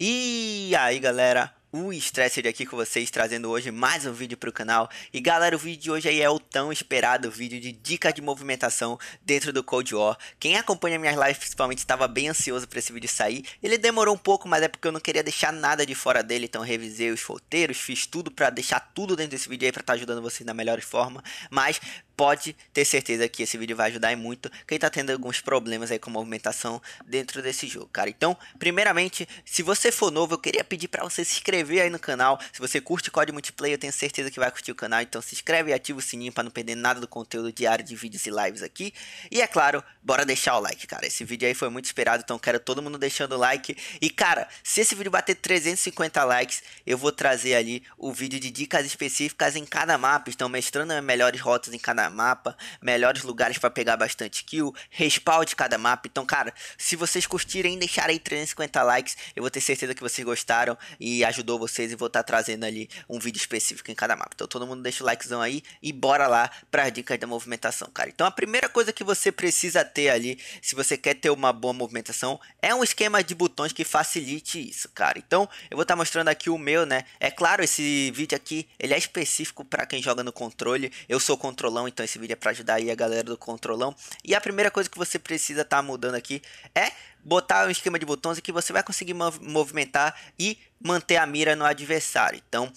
E aí, galera? o Stressed aqui com vocês, trazendo hoje mais um vídeo para o canal. E galera, o vídeo de hoje aí é o tão esperado vídeo de dica de movimentação dentro do Cold War. Quem acompanha minhas lives principalmente estava bem ansioso para esse vídeo sair. Ele demorou um pouco, mas é porque eu não queria deixar nada de fora dele, então revisei os roteiros, fiz tudo para deixar tudo dentro desse vídeo aí para estar tá ajudando vocês da melhor forma. Mas pode ter certeza que esse vídeo vai ajudar muito quem está tendo alguns problemas aí com movimentação dentro desse jogo, cara. Então, primeiramente, se você for novo, eu queria pedir para você se inscrever inscrever aí no canal. Se você curte código multiplayer, eu tenho certeza que vai curtir o canal. Então se inscreve e ativa o sininho para não perder nada do conteúdo diário de vídeos e lives aqui. E é claro, bora deixar o like, cara. Esse vídeo aí foi muito esperado, então quero todo mundo deixando o like. E cara, se esse vídeo bater 350 likes, eu vou trazer ali o vídeo de dicas específicas em cada mapa. Então mestrando melhores rotas em cada mapa, melhores lugares para pegar bastante kill, respawn de cada mapa. Então, cara, se vocês curtirem, deixarem 350 likes, eu vou ter certeza que vocês gostaram e ajudaram ajudou vocês e vou estar tá trazendo ali um vídeo específico em cada mapa. Então todo mundo deixa o likezão aí e bora lá para as dicas da movimentação, cara. Então a primeira coisa que você precisa ter ali, se você quer ter uma boa movimentação, é um esquema de botões que facilite isso, cara. Então eu vou estar tá mostrando aqui o meu, né? É claro, esse vídeo aqui, ele é específico para quem joga no controle. Eu sou controlão, então esse vídeo é para ajudar aí a galera do controlão. E a primeira coisa que você precisa estar tá mudando aqui é botar um esquema de botões que você vai conseguir movimentar e manter a mira no adversário. Então,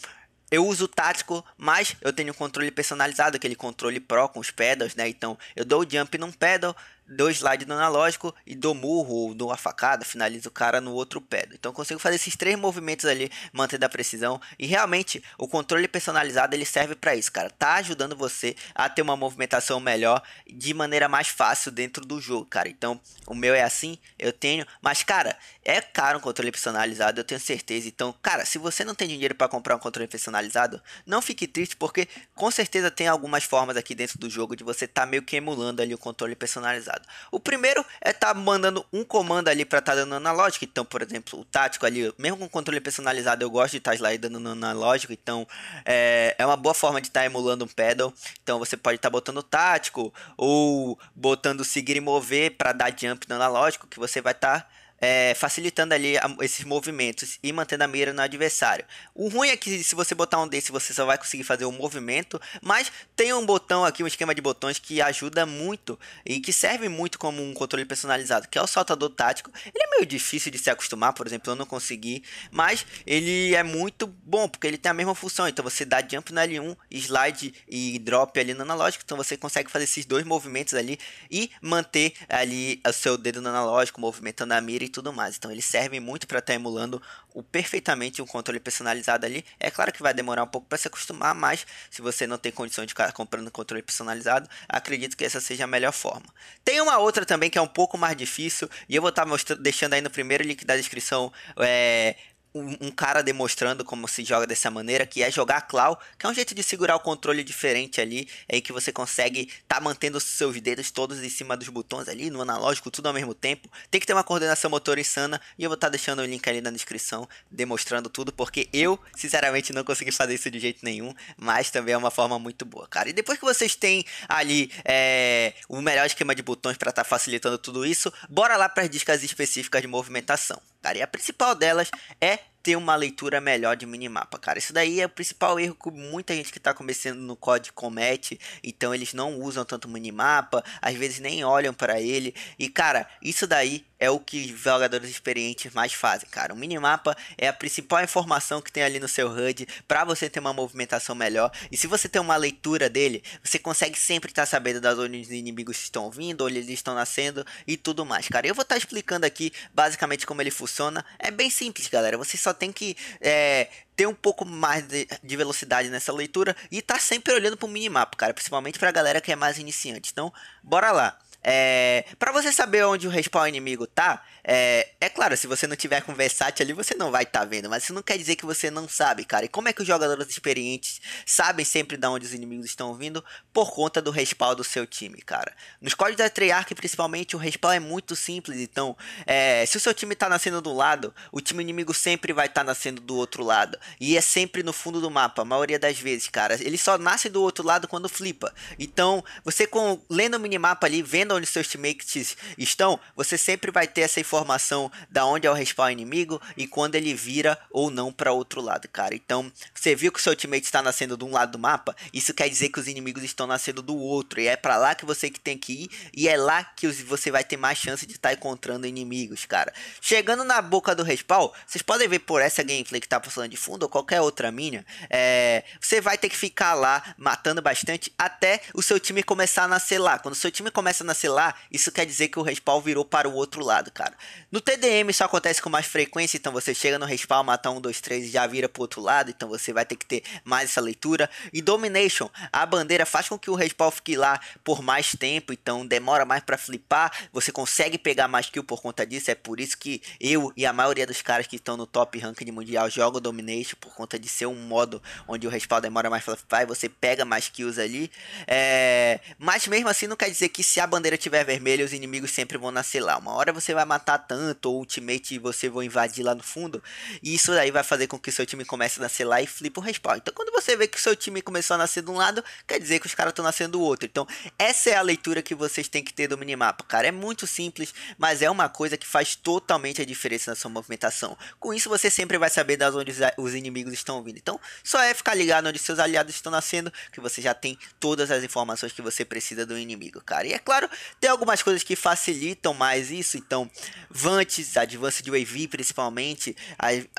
eu uso o tático, mas eu tenho um controle personalizado, aquele controle pro com os pedals, né? Então, eu dou o jump num pedal, dou slide no analógico e dou murro ou dou uma facada, finalizo o cara no outro pé. Então consigo fazer esses três movimentos ali, mantendo a precisão. E realmente o controle personalizado ele serve para isso, cara. Tá ajudando você a ter uma movimentação melhor de maneira mais fácil dentro do jogo, cara. Então o meu é assim, eu tenho. Mas, cara, é caro um controle personalizado, eu tenho certeza. Então, cara, se você não tem dinheiro para comprar um controle personalizado, não fique triste, porque com certeza tem algumas formas aqui dentro do jogo de você tá meio que emulando ali o controle personalizado. O primeiro é tá mandando um comando ali para estar tá dando analógico. Então, por exemplo, o tático ali, mesmo com controle personalizado, eu gosto de estar tá slidando dando analógico. Então, é, é uma boa forma de estar tá emulando um pedal. Então, você pode estar tá botando tático ou botando seguir e mover para dar jump no analógico, que você vai estar tá é, facilitando ali a, esses movimentos e mantendo a mira no adversário. O ruim é que se você botar um desse, você só vai conseguir fazer o um movimento, mas tem um botão aqui, um esquema de botões que ajuda muito e que serve muito como um controle personalizado, que é o saltador tático. Ele é meio difícil de se acostumar, por exemplo, eu não consegui, mas ele é muito bom, porque ele tem a mesma função, então você dá jump no L1, slide e drop ali no analógico, então você consegue fazer esses dois movimentos ali e manter ali o seu dedo no analógico, movimentando a mira e tudo mais. Então eles servem muito para estar tá emulando o perfeitamente um controle personalizado ali. É claro que vai demorar um pouco para se acostumar, mas se você não tem condição de ficar comprando um controle personalizado, acredito que essa seja a melhor forma. Tem uma outra também que é um pouco mais difícil e eu vou estar tá mostrando, deixando aí no primeiro link da descrição é, um, um, cara demonstrando como se joga dessa maneira, que é jogar claw, que é um jeito de segurar o controle diferente ali, é aí que você consegue tá mantendo os seus dedos todos em cima dos botões ali, no analógico, tudo ao mesmo tempo. Tem que ter uma coordenação motor insana, e eu vou estar tá deixando o link ali na descrição, demonstrando tudo, porque eu, sinceramente, não consegui fazer isso de jeito nenhum, mas também é uma forma muito boa, cara. E depois que vocês têm ali é, o melhor esquema de botões para estar tá facilitando tudo isso, bora lá para as dicas específicas de movimentação. A principal delas é ter uma leitura melhor de minimapa, cara. Isso daí é o principal erro que muita gente que está começando no COD comete. Então eles não usam tanto minimapa, às vezes nem olham para ele. E cara, isso daí é o que jogadores experientes mais fazem, cara. O minimapa é a principal informação que tem ali no seu HUD para você ter uma movimentação melhor. E se você tem uma leitura dele, você consegue sempre estar tá sabendo das onde os inimigos estão vindo, onde eles estão nascendo e tudo mais, cara. Eu vou estar tá explicando aqui basicamente como ele funciona. É bem simples, galera. Você só só tem que é, ter um pouco mais de, de, velocidade nessa leitura e tá sempre olhando pro minimapa, cara, principalmente pra galera que é mais iniciante. Então, bora lá. É, para você saber onde o respawn inimigo tá, é, é claro, se você não tiver com ali, você não vai estar tá vendo, mas isso não quer dizer que você não sabe, cara. E como é que os jogadores experientes sabem sempre de onde os inimigos estão vindo? Por conta do respawn do seu time, cara. Nos códigos da Treyarch, principalmente, o respawn é muito simples, então, é, se o seu time tá nascendo de um lado, o time inimigo sempre vai estar tá nascendo do outro lado. E é sempre no fundo do mapa, a maioria das vezes, cara. Ele só nasce do outro lado quando flipa. Então, você com, lendo o minimapa ali, vendo onde seus teammates estão, você sempre vai ter essa informação da onde é o respawn inimigo e quando ele vira ou não para outro lado, cara. Então, você viu que o seu teammate está nascendo de um lado do mapa, isso quer dizer que os inimigos estão nascendo do outro e é para lá que você que tem que ir e é lá que você vai ter mais chance de estar tá encontrando inimigos, cara. Chegando na boca do respawn, vocês podem ver por essa gameplay que tá passando de fundo ou qualquer outra minha, é, você vai ter que ficar lá matando bastante até o seu time começar a nascer lá. Quando o seu time começa a nascer cancelar, isso quer dizer que o respawn virou para o outro lado, cara. No TDM isso acontece com mais frequência, então você chega no respawn, mata um, dois, três e já vira para o outro lado, então você vai ter que ter mais essa leitura. E Domination, a bandeira faz com que o respawn fique lá por mais tempo, então demora mais para flipar, você consegue pegar mais kill por conta disso, é por isso que eu e a maioria dos caras que estão no top ranking mundial jogam Domination por conta de ser um modo onde o respawn demora mais para flipar e você pega mais kills ali. É... Mas mesmo assim não quer dizer que se a bandeira bandeira tiver vermelha, os inimigos sempre vão nascer lá. Uma hora você vai matar tanto, ou ultimate você vai invadir lá no fundo. E isso aí vai fazer com que seu time comece a nascer lá e flipa o respawn. Então quando você vê que seu time começou a nascer de um lado, quer dizer que os caras estão nascendo do outro. Então essa é a leitura que vocês têm que ter do minimapa, cara. É muito simples, mas é uma coisa que faz totalmente a diferença na sua movimentação. Com isso você sempre vai saber das onde os inimigos estão vindo. Então só é ficar ligado onde seus aliados estão nascendo, que você já tem todas as informações que você precisa do inimigo, cara. E é claro tem algumas coisas que facilitam mais isso, então Vantes, Advanced Wave principalmente,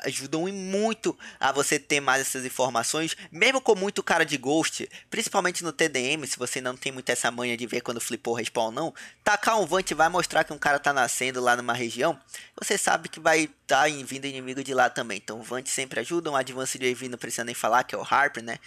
ajudam muito a você ter mais essas informações, mesmo com muito cara de ghost, principalmente no TDM, se você não tem muito essa manha de ver quando flipou respawn não, tacar um Vant vai mostrar que um cara tá nascendo lá numa região, você sabe que vai estar tá vindo inimigo de lá também, então Vant sempre ajuda, um Advanced Wave não precisa nem falar, que é o Harper, né?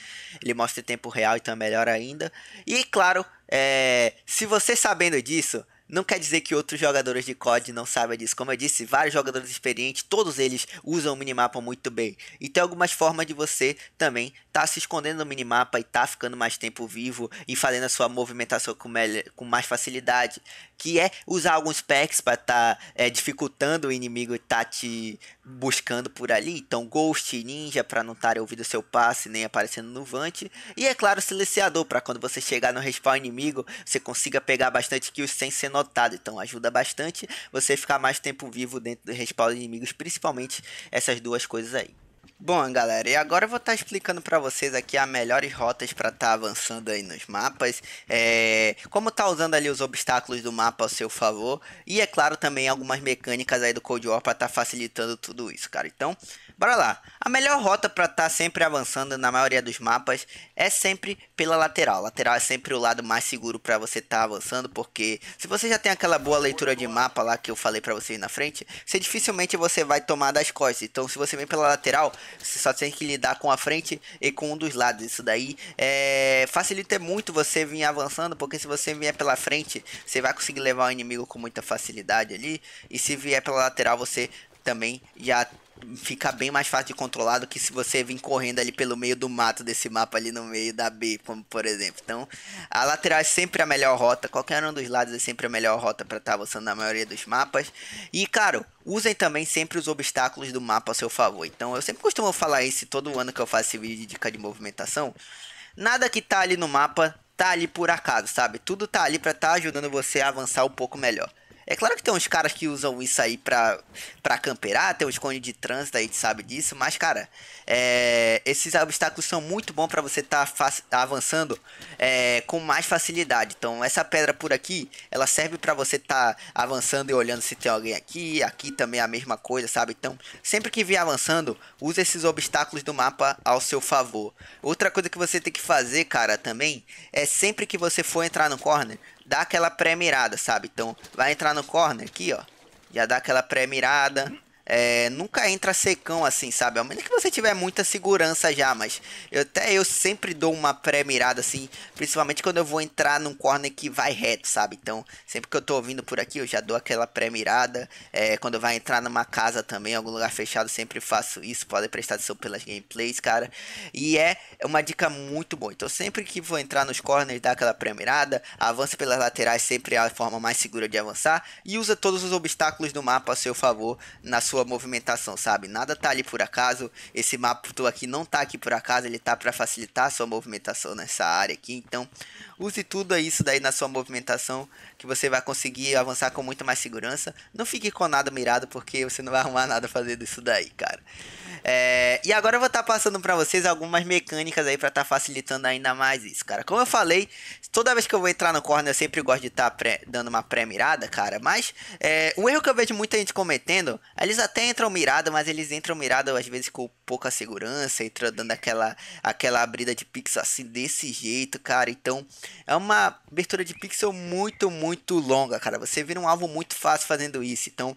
Ele mostra em tempo real, então é melhor ainda. E claro, é, se você sabendo disso, não quer dizer que outros jogadores de COD não sabem disso. Como eu disse, vários jogadores experientes, todos eles usam o minimapa muito bem. E tem algumas formas de você também tá se escondendo no minimapa e tá ficando mais tempo vivo e fazendo a sua movimentação com, com mais facilidade. Que é usar alguns packs para tá é, dificultando o inimigo e tá te buscando por ali. Então, Ghost, Ninja, para não estar ouvindo seu passe nem aparecendo no Vant. E é claro, silenciador, para quando você chegar no respawn inimigo, você consiga pegar bastante kills sem ser notado então ajuda bastante você ficar mais tempo vivo dentro do respaldo de inimigos, principalmente essas duas coisas aí. Bom, galera, e agora eu vou estar tá explicando para vocês aqui as melhores rotas para estar tá avançando aí nos mapas, é, como tá usando ali os obstáculos do mapa ao seu favor e, é claro, também algumas mecânicas aí do Cold War para estar tá facilitando tudo isso, cara. Então, bora lá. A melhor rota para estar sempre avançando na maioria dos mapas é sempre pela lateral. lateral é sempre o lado mais seguro para você estar avançando, porque se você já tem aquela boa leitura de mapa lá que eu falei para vocês na frente, você dificilmente você vai tomar das costas. Então, se você vem pela lateral, você só tem que lidar com a frente e com um dos lados. Isso daí é, facilita muito você vir avançando, porque se você vier pela frente, você vai conseguir levar o inimigo com muita facilidade ali. E se vier pela lateral, você também já fica bem mais fácil de controlar do que se você vir correndo ali pelo meio do mato desse mapa ali no meio da B, como por exemplo. Então, a lateral é sempre a melhor rota, qualquer um dos lados é sempre a melhor rota para estar tá avançando na maioria dos mapas. E, claro, usem também sempre os obstáculos do mapa a seu favor. Então, eu sempre costumo falar isso todo ano que eu faço esse vídeo de dica de movimentação. Nada que tá ali no mapa tá ali por acaso, sabe? Tudo tá ali para estar tá ajudando você a avançar um pouco melhor. É claro que tem uns caras que usam isso aí pra, pra camperar, tem uns cones de trânsito aí que sabe disso, mas, cara, é, esses obstáculos são muito bons para você estar tá avançando é, com mais facilidade. Então, essa pedra por aqui, ela serve para você estar tá avançando e olhando se tem alguém aqui, aqui também é a mesma coisa, sabe? Então, sempre que vier avançando, use esses obstáculos do mapa ao seu favor. Outra coisa que você tem que fazer, cara, também, é sempre que você for entrar no corner, dá aquela pré-mirada, sabe? Então, vai entrar no corner aqui, ó. Já dá aquela pré-mirada. É, nunca entra secão assim, sabe? A menos que você tiver muita segurança já, mas eu, até eu sempre dou uma pré-mirada assim, principalmente quando eu vou entrar num corner que vai reto, sabe? Então, sempre que eu tô ouvindo por aqui, eu já dou aquela pré-mirada. É, quando vai entrar numa casa também, algum lugar fechado, sempre faço isso. Podem prestar atenção pelas gameplays, cara. E é uma dica muito boa. Então, sempre que vou entrar nos corners, dá aquela pré-mirada, avança pelas laterais, sempre é a forma mais segura de avançar e usa todos os obstáculos do mapa a seu favor na sua sua movimentação, sabe? Nada tá ali por acaso. Esse mapa aqui não tá aqui por acaso, ele tá para facilitar a sua movimentação nessa área aqui. Então, Use tudo isso daí na sua movimentação, que você vai conseguir avançar com muito mais segurança. Não fique com nada mirado, porque você não vai arrumar nada fazendo isso daí, cara. É, e agora eu vou estar tá passando para vocês algumas mecânicas aí para estar tá facilitando ainda mais isso, cara. Como eu falei, toda vez que eu vou entrar no corner eu sempre gosto de estar tá dando uma pré-mirada, cara. Mas é, um erro que eu vejo muita gente cometendo, eles até entram mirado, mas eles entram mirado às vezes com pouca segurança, entrando dando aquela, aquela abrida de pix assim desse jeito, cara. Então é uma abertura de pixel muito, muito longa, cara. Você vira um alvo muito fácil fazendo isso. Então,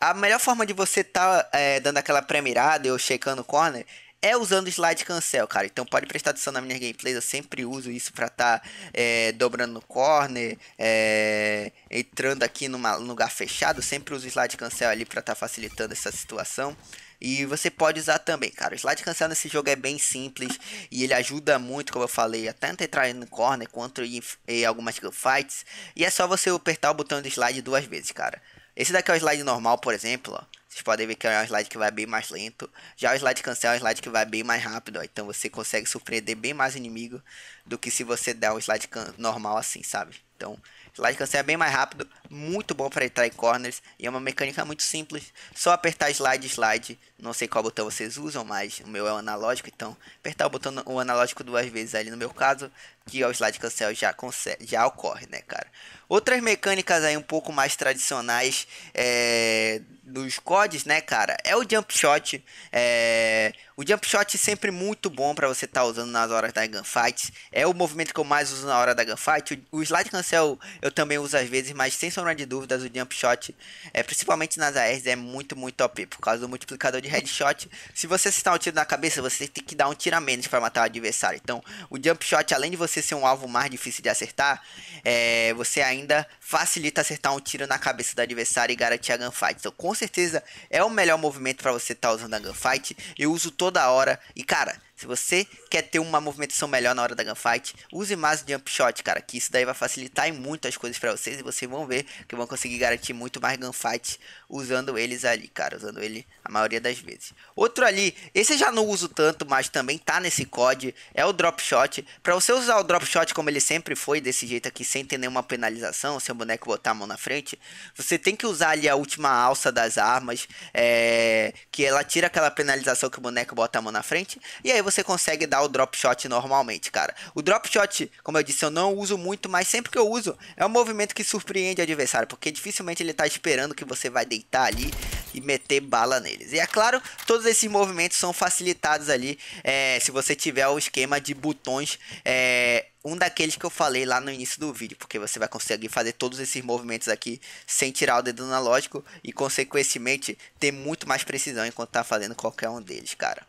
a melhor forma de você tá é, dando aquela pré-mirada ou checando o corner é usando o slide cancel, cara. Então pode prestar atenção na minha gameplay, eu sempre uso isso pra tá é, dobrando no corner, é, entrando aqui num lugar fechado, sempre uso o slide cancel ali pra tá facilitando essa situação. E você pode usar também, cara. O slide cancel nesse jogo é bem simples e ele ajuda muito, como eu falei, até entrar em corner quanto em, algumas fights. E é só você apertar o botão de slide duas vezes, cara. Esse daqui é o slide normal, por exemplo, ó. Vocês podem ver que é um slide que vai bem mais lento. Já o slide cancel é um slide que vai bem mais rápido. Ó. Então você consegue surpreender bem mais inimigo do que se você der um slide normal assim, sabe? Então, slide cancel é bem mais rápido, muito bom para entrar em corners e é uma mecânica muito simples. Só apertar slide, slide. Não sei qual botão vocês usam, mas o meu é o analógico. Então, apertar o botão o analógico duas vezes ali no meu caso, que é o slide cancel já, consegue, já ocorre, né, cara? Outras mecânicas aí um pouco mais tradicionais é dos CODs, né, cara, é o jump shot. É o jump shot é sempre muito bom para você estar tá usando nas horas da gunfight. É o movimento que eu mais uso na hora da gunfight. O, o slide cancel eu também uso às vezes, mas sem sombra de dúvidas o jump shot, é, principalmente nas ARs, é muito, muito top. Por causa do multiplicador de headshot. Se você acertar um tiro na cabeça, você tem que dar um tiro a menos para matar o adversário. Então, o jump shot, além de você ser um alvo mais difícil de acertar, é, você ainda facilita acertar um tiro na cabeça do adversário e garantir a gunfight. Então, com certeza, é o melhor movimento para você estar tá usando a gunfight. Eu uso toda hora. E, cara, se você quer ter uma movimentação melhor na hora da gunfight, use mais jump shot, cara, que isso daí vai facilitar em muito as coisas para vocês e vocês vão ver que vão conseguir garantir muito mais gunfight usando eles ali, cara, usando ele a maioria das vezes. Outro ali, esse eu já não uso tanto, mas também tá nesse COD, é o drop shot. Para você usar o drop shot como ele sempre foi, desse jeito aqui, sem ter nenhuma penalização, seu boneco botar a mão na frente, você tem que usar ali a última alça das armas, é, que ela tira aquela penalização que o boneco bota a mão na frente, e aí você você consegue dar o drop shot normalmente, cara. O drop shot, como eu disse, eu não uso muito, mas sempre que eu uso, é um movimento que surpreende o adversário, porque dificilmente ele tá esperando que você vai deitar ali e meter bala neles. E é claro, todos esses movimentos são facilitados ali é, se você tiver o esquema de botões é, um daqueles que eu falei lá no início do vídeo, porque você vai conseguir fazer todos esses movimentos aqui sem tirar o dedo analógico e consequentemente ter muito mais precisão enquanto tá fazendo qualquer um deles, cara.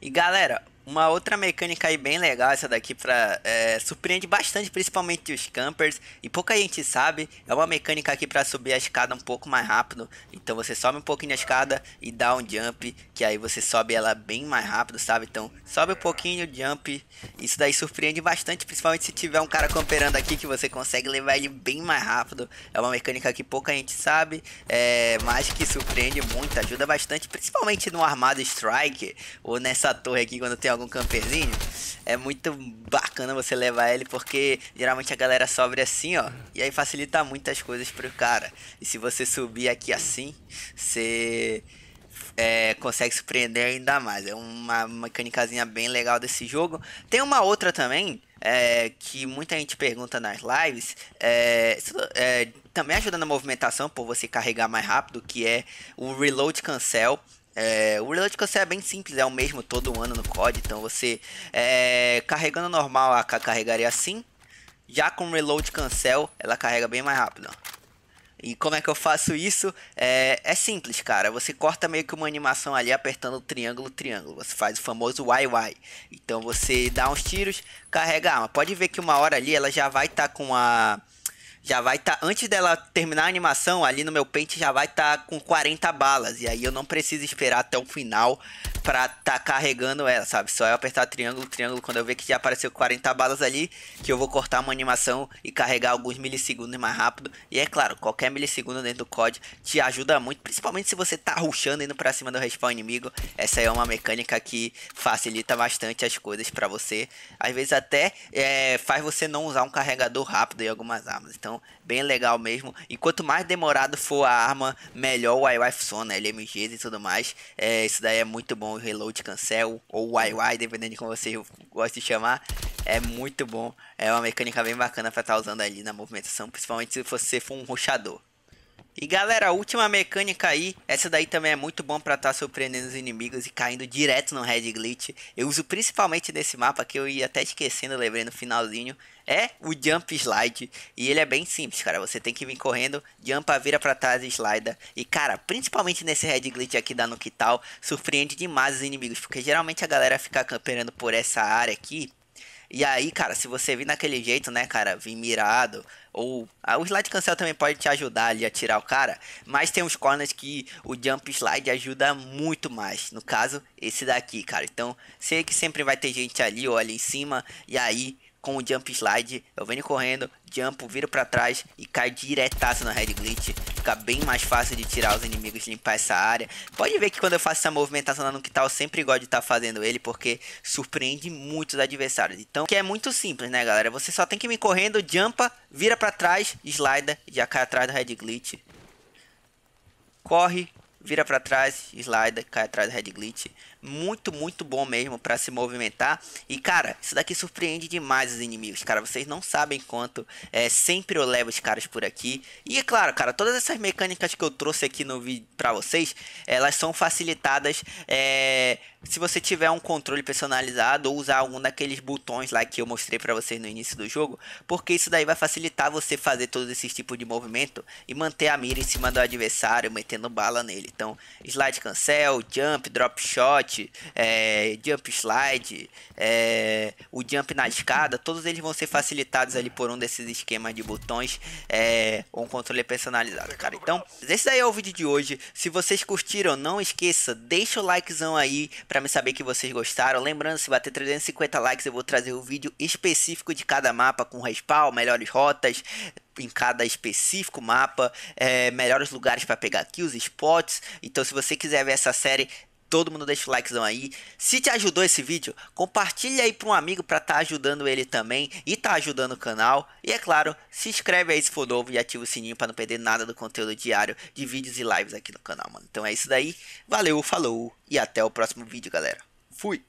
E galera, uma outra mecânica aí bem legal, essa daqui para é, surpreende bastante, principalmente os campers, e pouca gente sabe, é uma mecânica aqui para subir a escada um pouco mais rápido, então você sobe um pouquinho a escada e dá um jump, que aí você sobe ela bem mais rápido, sabe? Então sobe um pouquinho o jump, isso daí surpreende bastante, principalmente se tiver um cara camperando aqui que você consegue levar ele bem mais rápido, é uma mecânica que pouca gente sabe, é, mas que surpreende muito, ajuda bastante, principalmente no armado strike, ou nessa torre aqui quando tem joga um camperzinho, é muito bacana você levar ele, porque geralmente a galera sobe assim, ó. E aí facilita muitas coisas pro cara. E se você subir aqui assim, você é, consegue surpreender ainda mais. É uma mecânicazinha bem legal desse jogo. Tem uma outra também, é, que muita gente pergunta nas lives, é, é, também ajuda na movimentação por você carregar mais rápido, que é o Reload Cancel. É, o reload cancel é bem simples, é o mesmo todo ano no COD, então você é, carregando normal a carregaria assim, já com reload cancel ela carrega bem mais rápido. E como é que eu faço isso? É, é, simples, cara. Você corta meio que uma animação ali apertando o triângulo, triângulo. Você faz o famoso YY. Então você dá uns tiros, carrega a arma. Pode ver que uma hora ali ela já vai estar tá com a já vai estar. Tá, antes dela terminar a animação, ali no meu pente já vai estar tá com 40 balas. E aí eu não preciso esperar até o final pra tá carregando ela, sabe? Só eu é apertar triângulo, triângulo, quando eu ver que já apareceu 40 balas ali, que eu vou cortar uma animação e carregar alguns milissegundos mais rápido. E é claro, qualquer milissegundo dentro do COD te ajuda muito, principalmente se você tá ruxando indo pra cima do respawn inimigo. Essa é uma mecânica que facilita bastante as coisas pra você. Às vezes até é, faz você não usar um carregador rápido em algumas armas. Então bem legal mesmo. E quanto mais demorado for a arma, melhor o IY funciona, LMGs e tudo mais. É, isso daí é muito bom. O reload cancel, ou IY, dependendo de como você gosta de chamar. É muito bom. É uma mecânica bem bacana pra estar tá usando ali na movimentação, principalmente se você for um ruxador. E galera, a última mecânica aí, essa daí também é muito bom para estar tá surpreendendo os inimigos e caindo direto no Red Glitch. Eu uso principalmente nesse mapa que eu ia até esquecendo, lembrei no finalzinho. É o Jump Slide. E ele é bem simples, cara. Você tem que vir correndo, jumpa, vira pra trás e slida. E cara, principalmente nesse Red Glitch aqui da Nukital, surpreende demais os inimigos. Porque geralmente a galera fica camperando por essa área aqui. E aí, cara, se você vir naquele jeito, né, cara, vir mirado, ou ah, o slide cancel também pode te ajudar ali a tirar o cara, mas tem uns corners que o jump slide ajuda muito mais. No caso, esse daqui, cara. Então, sei que sempre vai ter gente ali olha ali em cima, e aí com o jump slide, eu venho correndo, jump, viro para trás e cai diretaço na head glitch fica bem mais fácil de tirar os inimigos, e limpar essa área. Pode ver que quando eu faço essa movimentação lá no quintal, eu sempre gosto de estar tá fazendo ele, porque surpreende muito os adversários. Então, que é muito simples, né, galera? Você só tem que vir correndo, jumpa, vira pra trás, slida, já cai atrás do Red Glitch. Corre, vira pra trás, slida, cai atrás do Red Glitch muito, muito bom mesmo para se movimentar. E, cara, isso daqui surpreende demais os inimigos, cara. Vocês não sabem quanto é, sempre eu levo os caras por aqui. E, é claro, cara, todas essas mecânicas que eu trouxe aqui no vídeo pra vocês, elas são facilitadas é, se você tiver um controle personalizado ou usar algum daqueles botões lá que eu mostrei para vocês no início do jogo, porque isso daí vai facilitar você fazer todos esses tipos de movimento e manter a mira em cima do adversário, metendo bala nele. Então, slide cancel, jump, drop shot, shot, é, jump slide, é, o jump na escada, todos eles vão ser facilitados ali por um desses esquemas de botões é, ou um controle personalizado, cara. Então, esse aí é o vídeo de hoje. Se vocês curtiram, não esqueça, deixa o likezão aí para me saber que vocês gostaram. Lembrando, se bater 350 likes, eu vou trazer o um vídeo específico de cada mapa com respawn, melhores rotas, em cada específico mapa, é, melhores lugares para pegar kills, spots. Então, se você quiser ver essa série, Todo mundo deixa o likezão aí. Se te ajudou esse vídeo, compartilha aí para um amigo para estar tá ajudando ele também e tá ajudando o canal. E é claro, se inscreve aí se for novo e ativa o sininho para não perder nada do conteúdo diário de vídeos e lives aqui no canal, mano. Então é isso daí. Valeu, falou e até o próximo vídeo, galera. Fui!